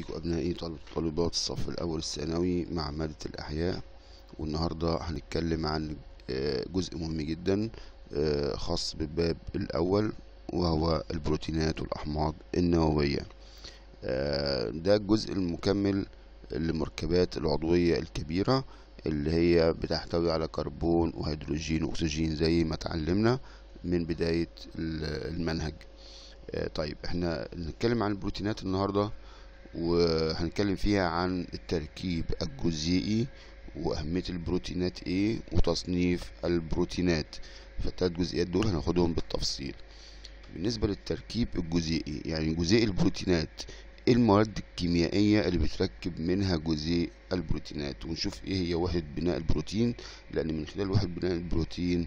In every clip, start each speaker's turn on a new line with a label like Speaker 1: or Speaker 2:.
Speaker 1: بيكم أبنائي طالبات الصف الأول الثانوي مع مادة الأحياء والنهاردة هنتكلم عن آه، جزء مهم جدا آه، خاص بالباب الأول وهو البروتينات والأحماض النووية آه، ده الجزء المكمل للمركبات العضوية الكبيرة اللي هي بتحتوي على كربون وهيدروجين وأكسجين زي ما اتعلمنا من بداية المنهج طيب احنا نتكلم عن البروتينات النهارده وهنتكلم فيها عن التركيب الجزيئي وأهمية البروتينات ايه وتصنيف البروتينات فالتلات جزئيات دول هناخدهم بالتفصيل بالنسبة للتركيب الجزيئي يعني جزيء البروتينات ايه المواد الكيميائية اللي بتركب منها جزيء البروتينات ونشوف ايه هي وحدة بناء البروتين لأن من خلال وحدة بناء البروتين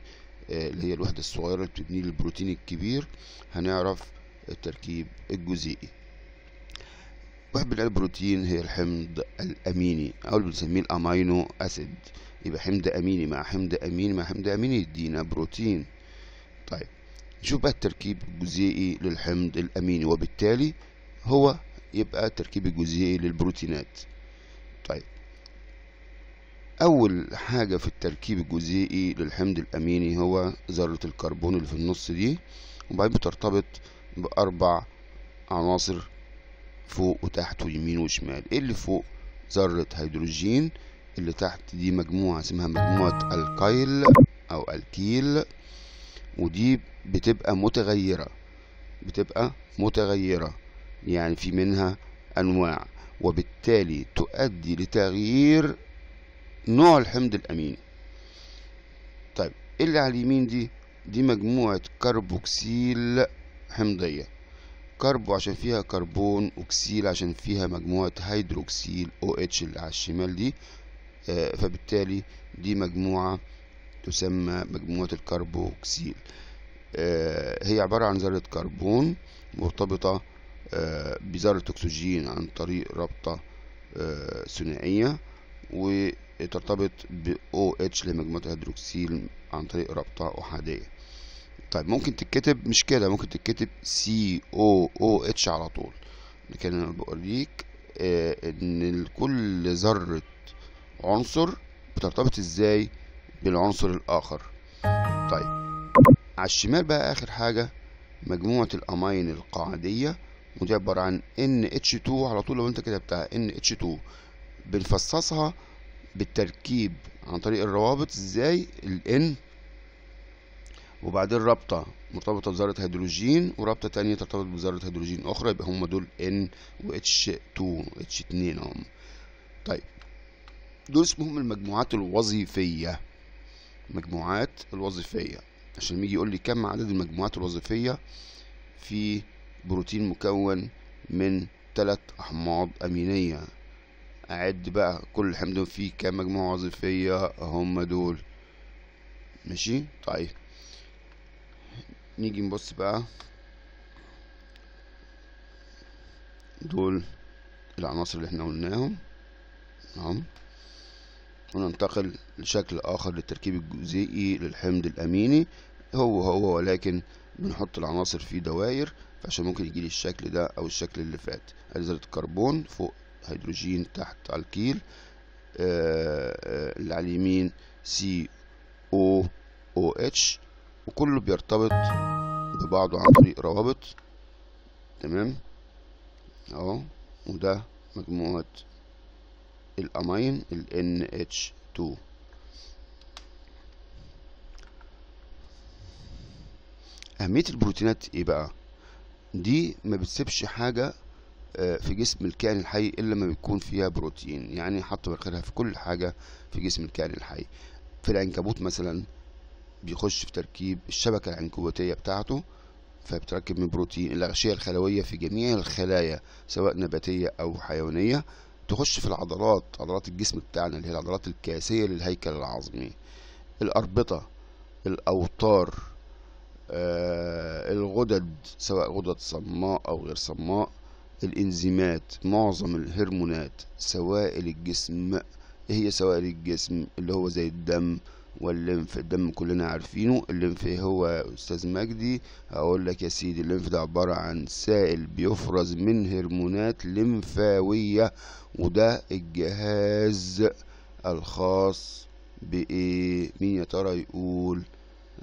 Speaker 1: آه، اللي هي الوحدة الصغيرة اللي بتبني البروتين الكبير هنعرف التركيب الجزيئي واحد من البروتين هي الحمض الأميني أو اللي بنسميه الأمينو أسيد يبقى حمض أميني مع حمض أميني مع حمض أميني يدينا بروتين طيب نشوف بقى التركيب الجزيئي للحمض الأميني وبالتالي هو يبقى التركيب الجزيئي للبروتينات طيب أول حاجة في التركيب الجزيئي للحمض الأميني هو ذرة الكربون اللي في النص دي وبعدين بترتبط بأربع عناصر فوق وتحت ويمين وشمال إيه اللي فوق ذرة هيدروجين اللي تحت دي مجموعة اسمها مجموعة الكايل أو الكيل ودي بتبقى متغيرة بتبقى متغيرة يعني في منها أنواع وبالتالي تؤدي لتغيير نوع الحمض الأميني طيب إيه اللي على اليمين دي دي مجموعة كربوكسيل حمضية كربو عشان فيها كربون اوكسيل عشان فيها مجموعة هيدروكسيل أو اتش اللي على الشمال دي آه، فبالتالي دي مجموعة تسمى مجموعة الكربوكسيل آه، هي عبارة عن ذرة كربون مرتبطة آه، بذرة أكسجين عن طريق رابطة ثنائية وترتبط ب OH لمجموعة هيدروكسيل عن طريق رابطة أحادية طيب ممكن تتكتب مش كده ممكن تتكتب سي او او اتش على طول لكن انا بوريك آه، ان كل ذره عنصر بترتبط ازاي بالعنصر الاخر طيب على الشمال بقى اخر حاجه مجموعه الامين القاعديه ودي عباره عن ان اتش 2 على طول لو انت كتبتها ان اتش 2 بنفصصها بالتركيب عن طريق الروابط ازاي ال N وبعدين رابطه مرتبطه بذره هيدروجين ورابطه تانية ترتبط بذره هيدروجين اخرى يبقى هم دول ان و اتش 2 اتش 2 هم طيب دول اسمهم المجموعات الوظيفيه المجموعات الوظيفيه عشان يجي يقول لي كم عدد المجموعات الوظيفيه في بروتين مكون من ثلاث احماض امينيه اعد بقى كل الحمض فيه كام مجموعه وظيفيه هم دول ماشي طيب نيجي نبص بقى دول العناصر اللي احنا قلناهم نعم وننتقل لشكل آخر للتركيب الجزيئي للحمض الأميني هو هو ولكن بنحط العناصر في دوائر عشان ممكن يجيلي الشكل ده أو الشكل اللي فات أزرة كربون فوق هيدروجين تحت الكيل آآ آه، آآ آه، اللي على اليمين سي او او اتش وكله بيرتبط ببعضه عن طريق روابط تمام اهو وده مجموعة الأمين ال NH2 أهمية البروتينات إيه بقى؟ دي ما بتسيبش حاجة آه، في جسم الكائن الحي إلا ما بيكون فيها بروتين يعني حط بركلها في كل حاجة في جسم الكائن الحي في العنكبوت مثلا بيخش في تركيب الشبكة العنكبوتية بتاعته فبتركب من بروتين الأغشية الخلوية في جميع الخلايا سواء نباتية أو حيوانية تخش في العضلات عضلات الجسم بتاعنا اللي هي العضلات الكاسية للهيكل العظمي الأربطة الأوتار آه الغدد سواء غدد صماء أو غير صماء الإنزيمات معظم الهرمونات سوائل الجسم هي سوائل الجسم اللي هو زي الدم والليمف الدم كلنا عارفينه الليمف ايه هو استاذ مجدي اقول لك يا سيدي الليمف ده عباره عن سائل بيفرز من هرمونات لمفاويه وده الجهاز الخاص بايه مين يا ترى يقول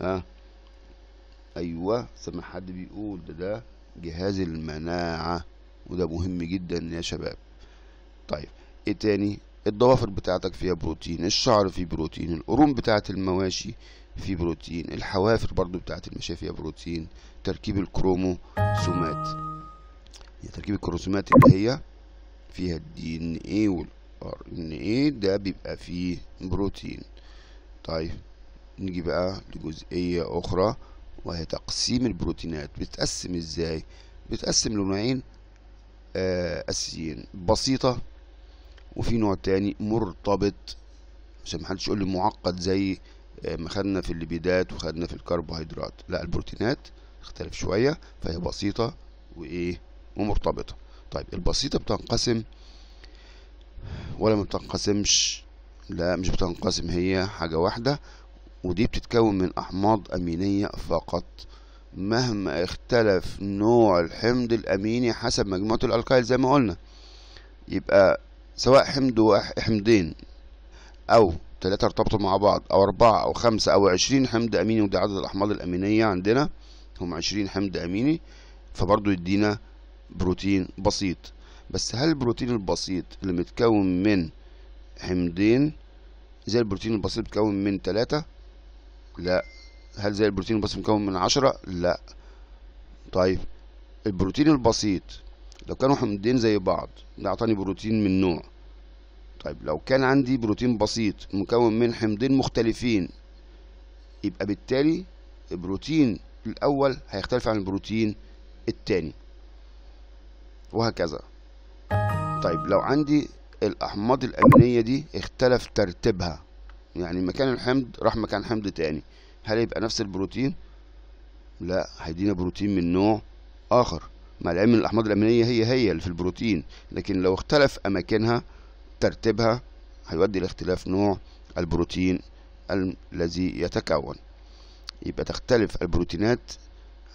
Speaker 1: ها أه؟ ايوه سمع حد بيقول ده ده جهاز المناعه وده مهم جدا يا شباب طيب ايه تاني الضوافر بتاعتك فيها بروتين الشعر فيه بروتين القرون بتاعت المواشي فيه بروتين الحوافر برضو بتاعت المشاة فيها بروتين تركيب الكروموسومات هي تركيب الكروموسومات اللي هي فيها الدي ان ايه والار ان ايه ده بيبقى فيه بروتين طيب نيجي بقى لجزئية أخرى وهي تقسيم البروتينات بتقسم ازاي بتقسم لنوعين آه أساسيين بسيطة وفي نوع تاني مرتبط عشان محدش يقول لي معقد زي آه، ما خدنا في الليبيدات وخدنا في الكربوهيدرات لا البروتينات تختلف شوية فهي بسيطة وإيه ومرتبطة طيب البسيطة بتنقسم ولا ما بتنقسمش لا مش بتنقسم هي حاجة واحدة ودي بتتكون من أحماض أمينية فقط مهما اختلف نوع الحمض الأميني حسب مجموعة الألكايل زي ما قلنا يبقى سواء حمض حمضين أو ثلاثة ارتبطوا مع بعض أو أربعة أو خمسة أو عشرين حمض أميني ودي عدد الأحماض الأمينية عندنا هم عشرين حمض أميني فبرضو يدينا بروتين بسيط بس هل البروتين البسيط اللي متكون من حمضين زي البروتين البسيط متكون من تلاتة لا هل زي البروتين البسيط متكون من عشرة لا طيب البروتين البسيط لو كانوا حمضين زي بعض ده اعطاني بروتين من نوع طيب لو كان عندي بروتين بسيط مكون من حمضين مختلفين يبقى بالتالي البروتين الأول هيختلف عن البروتين التاني وهكذا طيب لو عندي الأحماض الأمينية دي اختلف ترتيبها يعني مكان الحمض راح مكان حمض تاني هل يبقى نفس البروتين؟ لا هيدينا بروتين من نوع آخر مع العلم ان الاحماض الامينيه هي هي اللي في البروتين لكن لو اختلف اماكنها ترتيبها هيؤدي لاختلاف نوع البروتين الذي يتكون يبقى تختلف البروتينات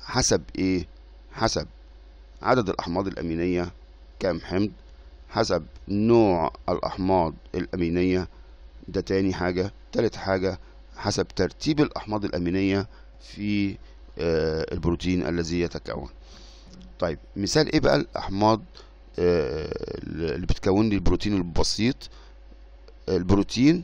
Speaker 1: حسب ايه حسب عدد الاحماض الامينيه كام حمض حسب نوع الاحماض الامينيه ده تاني حاجه تالت حاجه حسب ترتيب الاحماض الامينيه في آه، البروتين الذي يتكون طيب مثال ايه بقى الاحماض آه، اللي بتكون لي البروتين البسيط البروتين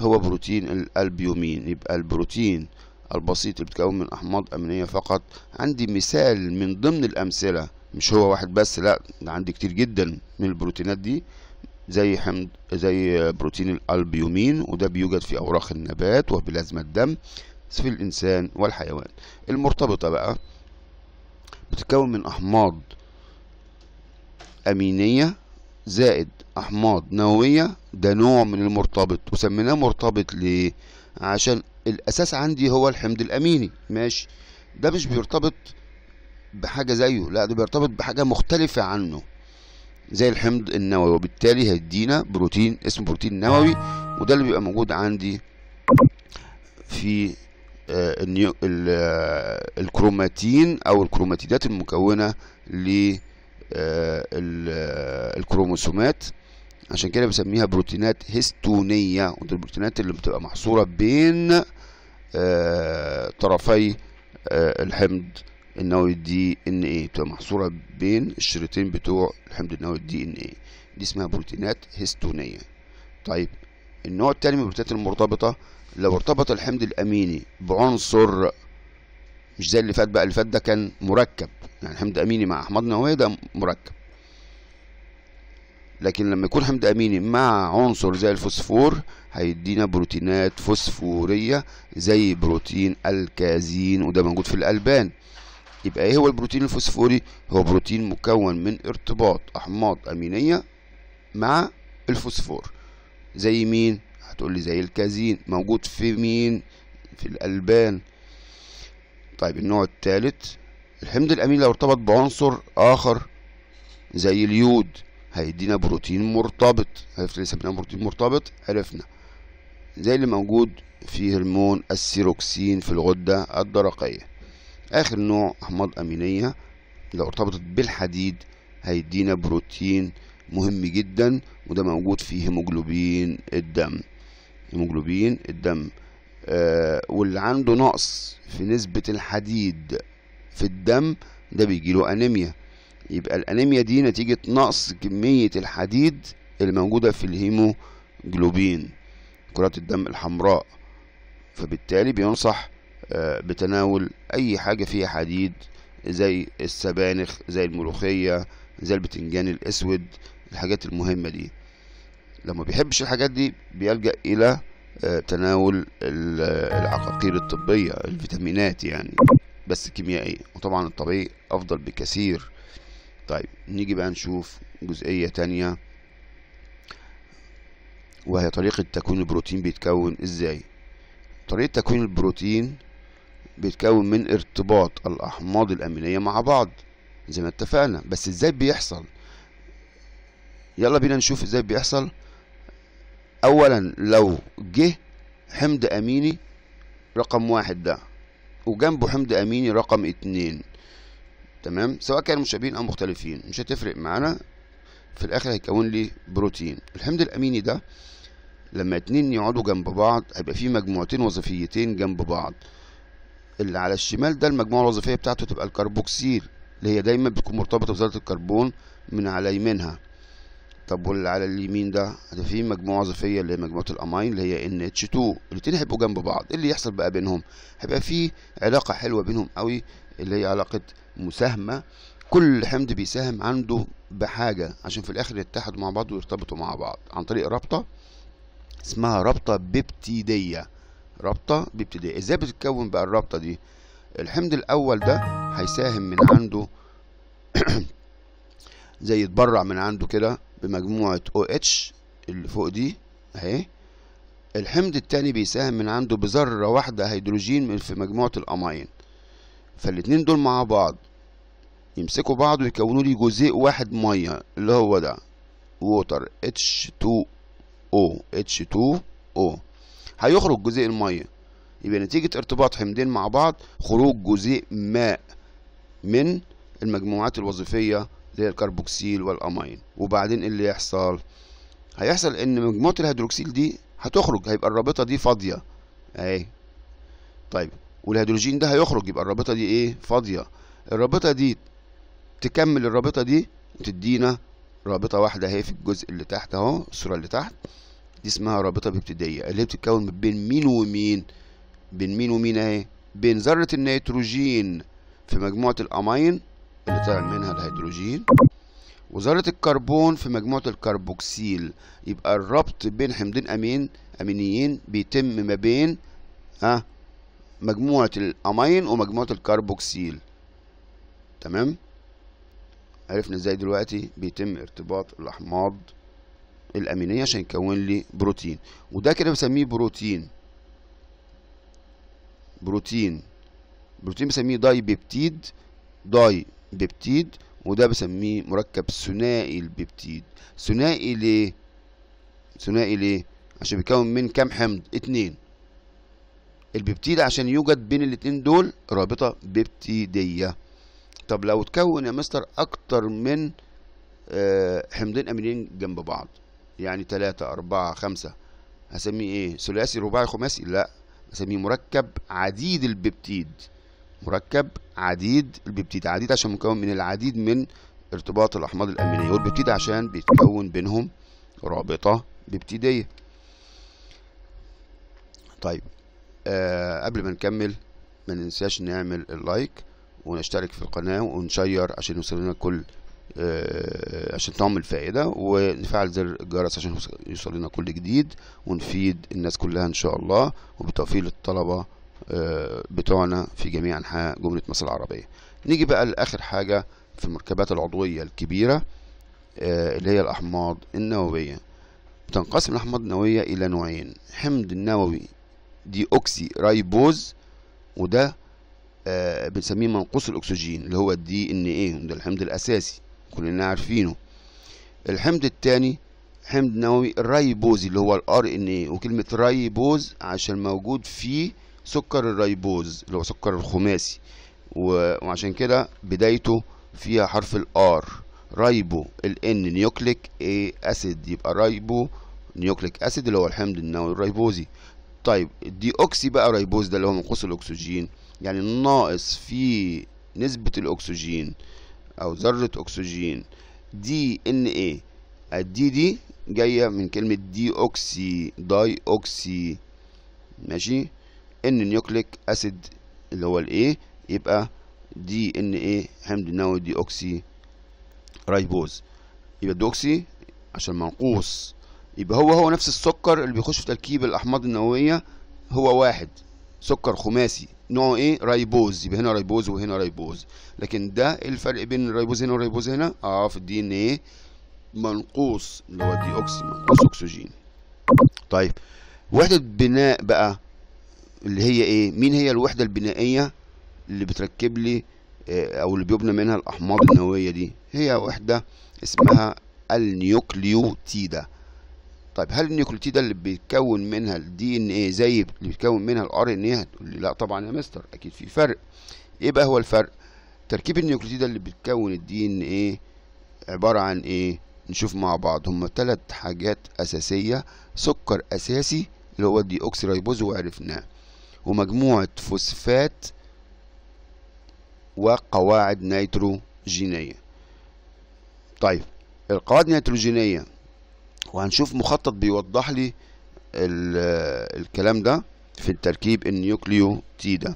Speaker 1: هو بروتين الالبيومين يبقى البروتين البسيط اللي بتكون من احماض امينيه فقط عندي مثال من ضمن الامثله مش هو واحد بس لا ده عندي كتير جدا من البروتينات دي زي حمض زي بروتين الالبيومين وده بيوجد في اوراق النبات وبلازما الدم في الانسان والحيوان المرتبطه بقى بتتكون من أحماض أمينية زائد أحماض نووية ده نوع من المرتبط وسميناه مرتبط ليه؟ عشان الأساس عندي هو الحمض الأميني ماشي ده مش بيرتبط بحاجة زيه لا ده بيرتبط بحاجة مختلفة عنه زي الحمض النووي وبالتالي هيدينا بروتين اسمه بروتين نووي وده اللي بيبقى موجود عندي في الكروماتين او الكروماتيدات المكونه للكروموسومات آه، آه، عشان كده بسميها بروتينات هستونيه ودي البروتينات اللي بتبقى محصوره بين آه، طرفي الحمض النووي دي ان اي بتبقى محصوره بين الشريطين بتوع الحمض النووي دي ان اي دي اسمها بروتينات هستونيه طيب النوع التاني من البروتينات المرتبطه لو ارتبط الحمض الاميني بعنصر مش زي اللي فات بقى اللي فات ده كان مركب يعني حمض اميني مع احماض نوويه ده مركب لكن لما يكون حمض اميني مع عنصر زي الفوسفور هيدينا بروتينات فوسفوريه زي بروتين الكازين وده موجود في الالبان يبقى ايه هو البروتين الفوسفوري هو بروتين مكون من ارتباط احماض امينيه مع الفوسفور زي مين هتقول لي زي الكازين موجود في مين في الألبان طيب النوع الثالث الحمض الأمين لو ارتبط بعنصر آخر زي اليود هيدينا بروتين مرتبط عرفت ليه سميناه بروتين مرتبط عرفنا زي اللي موجود في هرمون السيروكسين في الغدة الدرقية آخر نوع أحماض أمينية لو ارتبطت بالحديد هيدينا بروتين مهم جدا وده موجود في هيموجلوبين الدم هيموجلوبين الدم آه واللي عنده نقص في نسبة الحديد في الدم ده بيجيله أنيميا يبقى الأنيميا دي نتيجة نقص كمية الحديد اللي موجودة في الهيموجلوبين كرات الدم الحمراء فبالتالي بينصح آه بتناول أي حاجة فيها حديد زي السبانخ زي الملوخية زي البتنجان الأسود الحاجات المهمة دي لما بيحبش الحاجات دي بيلجأ إلى آه، تناول العقاقير الطبية الفيتامينات يعني بس كيميائية وطبعا الطبيعي أفضل بكثير طيب نيجي بقى نشوف جزئية تانية وهي طريقة تكوين البروتين بيتكون ازاي طريقة تكوين البروتين بيتكون من ارتباط الأحماض الأمينية مع بعض زي ما اتفقنا بس ازاي بيحصل يلا بينا نشوف ازاي بيحصل اولا لو جه حمد اميني رقم واحد ده وجنبه حمد اميني رقم اتنين تمام سواء كان مشابهين او مختلفين مش هتفرق معانا في الاخر هيكون لي بروتين الحمض الاميني ده لما اتنين يقعدوا جنب بعض هيبقى فيه مجموعتين وظيفيتين جنب بعض اللي على الشمال ده المجموعه الوظيفيه بتاعته تبقى الكربوكسيل اللي هي دايما بتكون مرتبطه بذره الكربون من على يمينها طب واللي على اليمين ده ده في مجموعه اضافيه اللي هي مجموعه الاماين اللي هي ان اتش 2 الاثنين هيبقوا جنب بعض ايه اللي يحصل بقى بينهم هيبقى في علاقه حلوه بينهم قوي اللي هي علاقه مساهمه كل حمض بيساهم عنده بحاجه عشان في الاخر يتحدوا مع بعض ويرتبطوا مع بعض عن طريق رابطه اسمها رابطه ببتيديه رابطه ببتيديه ازاي بتتكون بقى الرابطه دي الحمض الاول ده هيساهم من عنده زي يتبرع من عنده كده بمجموعة OH اللي فوق دي اهي الحمض التاني بيساهم من عنده بذرة واحدة هيدروجين من في مجموعة الأماين فالاتنين دول مع بعض يمسكوا بعض ويكونوا لي جزيء واحد مية اللي هو ده ووتر H2O H2O هيخرج جزيء المية يبقى نتيجة ارتباط حمضين مع بعض خروج جزيء ماء من المجموعات الوظيفية زي الكربوكسيل والامين وبعدين اللي يحصل هيحصل ان مجموعه الهيدروكسيل دي هتخرج هيبقى الرابطه دي فاضيه اهي طيب والهيدروجين ده هيخرج يبقى الرابطه دي ايه فاضيه الرابطه دي تكمل الرابطه دي وتدينا رابطه واحده اهي في الجزء اللي تحت اهو الصوره اللي تحت دي اسمها رابطه بيبتيديه اللي بتتكون بين مين ومين بين مين ومين اهي بين ذره النيتروجين في مجموعه الامين اللي طلع منها الهيدروجين وذرة الكربون في مجموعة الكربوكسيل يبقى الربط بين حمضين أمين أمينيين بيتم ما بين ها مجموعة الأمين ومجموعة الكربوكسيل تمام عرفنا ازاي دلوقتي بيتم ارتباط الأحماض الأمينية عشان يكون لي بروتين وده كده بسميه بروتين بروتين بروتين بسميه داي بيبتيد داي بيبتيد وده بسميه مركب ثنائي البيبتيد ثنائي ليه ثنائي ليه عشان بيتكون من كام حمض اتنين البيبتيد عشان يوجد بين الاتنين دول رابطه بيبتيديه طب لو تكون يا مستر اكتر من آه، حمضين امينين جنب بعض يعني تلاتة أربعة خمسة هسميه ايه ثلاثي رباعي خماسي لا هسميه مركب عديد البيبتيد مركب عديد الببتيد عديد عشان مكون من العديد من ارتباط الأحماض الأمينية والببتيد عشان بيتكون بينهم رابطة بيبتيدية طيب آه قبل ما نكمل ما ننساش نعمل اللايك ونشترك في القناة ونشير عشان يوصلنا كل آه عشان تعمل فائدة ونفعل زر الجرس عشان يوصلنا كل جديد ونفيد الناس كلها إن شاء الله وبتوفيق للطلبة آه، بتوعنا في جميع أنحاء جمهورية مصر العربية نيجي بقى لآخر حاجة في المركبات العضوية الكبيرة آه، اللي هي الأحماض النووية بتنقسم الأحماض النووية إلى نوعين حمض النووي دي أوكسي رايبوز وده آه، بنسميه منقوص الأكسجين اللي هو الدي إن إيه ده الحمض الأساسي كلنا عارفينه الحمض التاني حمض نووي الرايبوزي اللي هو الار ان اي وكلمه رايبوز عشان موجود فيه سكر الريبوز اللي هو سكر الخماسي وعشان كده بدايته فيها حرف الار ريبو الان نيوكليك اي اسيد يبقى ريبو نيوكليك اسيد اللي هو الحمض النووي الريبوزي طيب الدي اوكسي بقى ريبوز ده اللي هو منقوص الاكسجين يعني الناقص في نسبة الاكسجين او ذرة اكسجين دي ان ايه الدي دي جاية من كلمة دي اوكسي داي اوكسي ماشي ان نيوكليك اسيد اللي هو الايه يبقى دي ان ايه حمض نووي دي اوكسي رايبوز يبقى الدوكسي عشان منقوص يبقى هو هو نفس السكر اللي بيخش في تركيب الاحماض النوويه هو واحد سكر خماسي نوعه ايه رايبوز يبقى هنا رايبوز وهنا رايبوز لكن ده إيه الفرق بين الرايبوز هنا والرايبوز هنا اه في الدي ان ايه منقوص اللي هو دي اوكسي منقوص اكسجين طيب وحده بناء بقى اللي هي ايه مين هي الوحده البنائيه اللي بتركب لي آه، او اللي بيبنى منها الاحماض النوويه دي هي وحده اسمها النيوكليوتيدا طيب هل النيوكليوتيدا اللي بيتكون منها الدي ان ايه زي اللي بيتكون منها الار ان ايه هتقول لي لا طبعا يا مستر اكيد في فرق ايه بقى هو الفرق تركيب النيوكليوتيدا اللي بتكون الدي ان ايه عباره عن ايه نشوف مع بعض هما ثلاث حاجات اساسيه سكر اساسي اللي هو الدي ريبوز وعرفناه ومجموعة فوسفات وقواعد نيتروجينية طيب القواعد النيتروجينية وهنشوف مخطط بيوضح لي الكلام ده في التركيب ده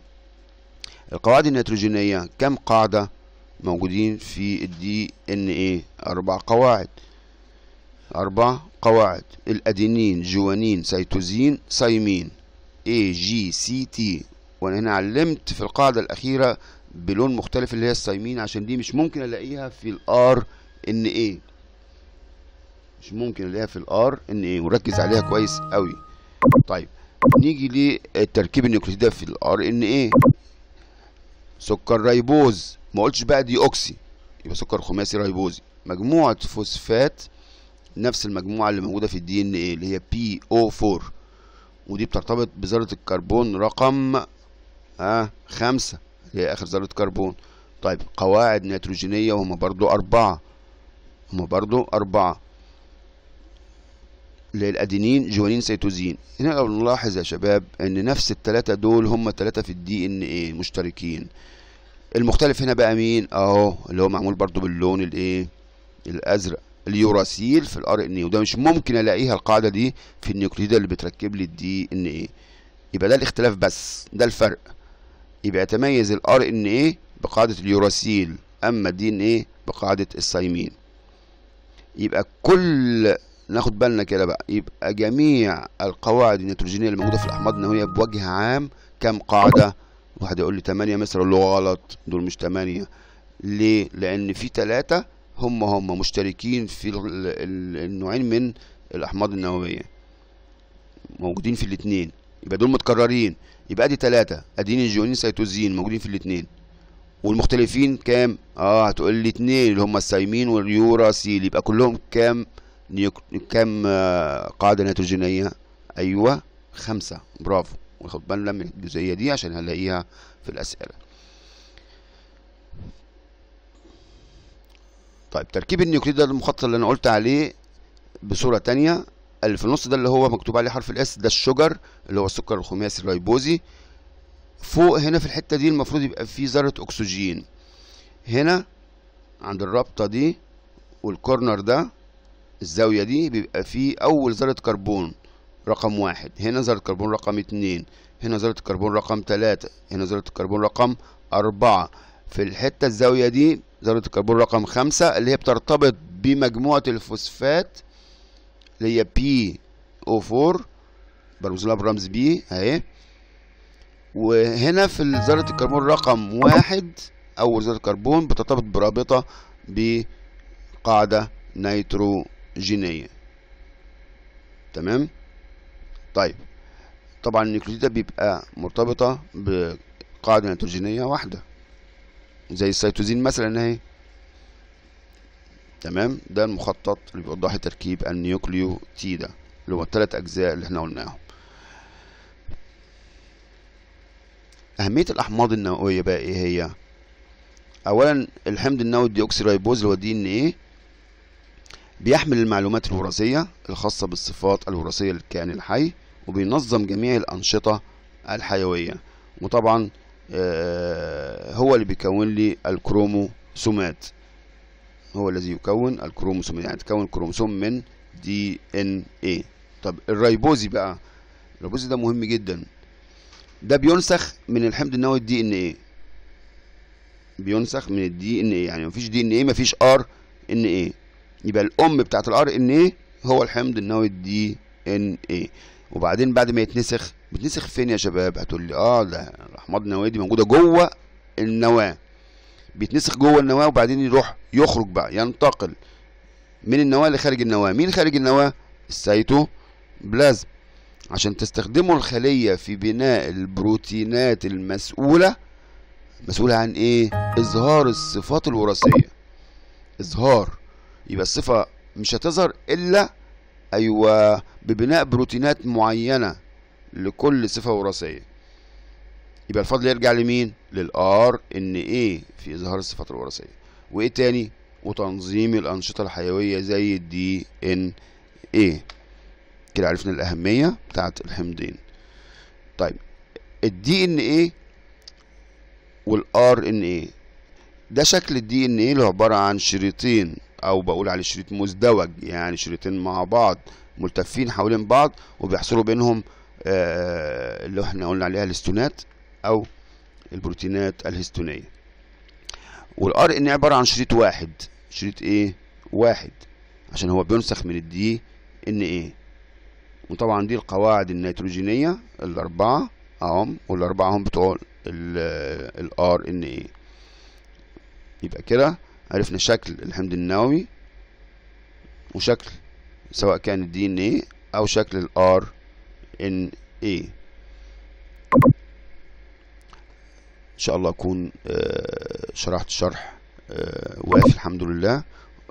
Speaker 1: القواعد النيتروجينية كم قاعدة موجودين في الدي ان ايه اربع قواعد اربع قواعد الادينين جوانين سيتوزين سايمين A جي سي تي وانا هنا علمت في القاعده الاخيره بلون مختلف اللي هي السايمين عشان دي مش ممكن الاقيها في الار ان اي مش ممكن الاقيها في الار ان اي وركز عليها كويس قوي طيب نيجي للتركيب النيوكليديه في الار ان اي سكر ريبوز ما قلتش بقى دي اوكسي يبقى سكر خماسي ريبوزي مجموعه فوسفات نفس المجموعه اللي موجوده في الدي ان اي اللي هي بي او 4 ودي بترتبط بذرة الكربون رقم آه خمسة هي آخر ذرة كربون طيب قواعد نيتروجينية وهم برضو أربعة هم برضو أربعة للأدينين جوانين سيتوزين هنا لو نلاحظ يا شباب إن نفس التلاتة دول هم التلاتة في الدي إن إيه مشتركين المختلف هنا بقى مين أهو اللي هو معمول برضو باللون الإيه الأزرق اليوراسيل في الار ان اي وده مش ممكن الاقيها القاعده دي في النيوكليد اللي بتركب لي الدي ان اي يبقى ده الاختلاف بس ده الفرق يبقى يتميز الار ان اي بقاعده اليوراسيل اما الدي ان اي بقاعده السايمين يبقى كل ناخد بالنا كده بقى يبقى جميع القواعد النيتروجينيه اللي موجوده في الاحماض النوويه بوجه عام كام قاعده واحد يقول لي 8 مثلا اللي غلط دول مش 8 ليه لان في 3 هم هم مشتركين في النوعين من الأحماض النووية موجودين في الاتنين يبقى دول متكررين يبقى ادي تلاتة ادين الجيونين سيتوزين موجودين في الاتنين والمختلفين كام؟ اه هتقول لي اتنين اللي هم السايمين واليوراسيل يبقى كلهم كام نيك... كام آه، قاعدة نيتروجينية؟ ايوه خمسة برافو واخد بالنا من الجزئية دي عشان هنلاقيها في الأسئلة طيب تركيب النيوكليد ده المخطط اللي انا قلت عليه بصوره ثانيه اللي في النص ده اللي هو مكتوب عليه حرف الاس ده الشجر اللي هو السكر الخماسي الريبوزي فوق هنا في الحته دي المفروض يبقى فيه ذره اكسجين هنا عند الرابطه دي والكورنر ده الزاويه دي بيبقى فيه اول ذره كربون رقم واحد هنا ذره كربون رقم اتنين هنا ذره كربون رقم تلاتة هنا ذره كربون رقم اربعة في الحته الزاويه دي ذرة الكربون رقم خمسة اللي هي بترتبط بمجموعة الفوسفات اللي هي بي او 4 برمز لها برمز بي اهي وهنا في ذرة الكربون رقم واحد أول ذرة كربون بترتبط برابطة بقاعدة نيتروجينية تمام طيب طبعا النيكلوتيد بيبقى مرتبطة بقاعدة نيتروجينية واحدة زي السيتوزين مثلا اهي تمام ده المخطط اللي بيوضح تركيب النيوكليوتيد اللي هو الثلاث اجزاء اللي احنا قلناهم اهميه الاحماض النوويه بقى ايه هي اولا الحمض النووي الديوكسيريبوز اللي هو دي ان ايه بيحمل المعلومات الوراثيه الخاصه بالصفات الوراثيه للكائن الحي وبينظم جميع الانشطه الحيويه وطبعا آه، هو اللي بيكون لي الكروموسومات هو الذي يكون الكروموسوم يعني تكون كروموسوم من دي ان اي طب الريبوزي بقى الريبوزي ده مهم جدا ده بينسخ من الحمض النووي الدي ان اي بينسخ من الدي ان اي يعني مفيش دي ان اي مفيش ار ان اي يبقى الام بتاعت الار ان اي هو الحمض النووي الدي ان اي وبعدين بعد ما يتنسخ بتنسخ فين يا شباب هتقول لي اه ده الاحماض النوويه دي موجوده جوه النواه بيتنسخ جوه النواه وبعدين يروح يخرج بقى ينتقل من النواه لخارج النواه مين خارج النواه السيتو بلازم عشان تستخدموا الخليه في بناء البروتينات المسؤوله مسؤوله عن ايه اظهار الصفات الوراثيه اظهار يبقى الصفه مش هتظهر الا أيوة ببناء بروتينات معينة لكل صفة وراثية يبقى الفضل يرجع لمين؟ للآر إن إيه في إظهار الصفات الوراثية وإيه تاني؟ وتنظيم الأنشطة الحيوية زي الدي إن إيه كده عرفنا الأهمية بتاعت الحمضين طيب الدي إن إيه والآر إن إيه ده شكل الدي إن إيه اللي عبارة عن شريطين او بقول عليه شريط مزدوج يعني شريطين مع بعض ملتفين حوالين بعض وبيحصلوا بينهم آه، اللي احنا قلنا عليها الهستونات او البروتينات الهستونيه والار ان عباره عن شريط واحد شريط ايه واحد عشان هو بينسخ من الدي ان ايه وطبعا دي القواعد النيتروجينيه الاربعه اهم والاربعه هم بتوع الار آه، ان ايه يبقى كده عرفنا شكل الحمض النووي وشكل سواء كان الدي ان اي او شكل الار ان اي ان شاء الله اكون آه، شرحت شرح آه، وافي الحمد لله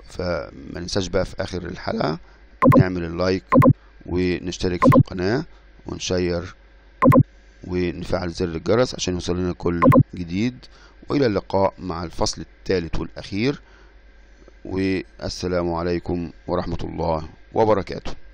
Speaker 1: فما ننساش بقى في اخر الحلقه نعمل اللايك ونشترك في القناه ونشير ونفعل زر الجرس عشان يوصل لنا كل جديد وإلى اللقاء مع الفصل الثالث والأخير والسلام عليكم ورحمة الله وبركاته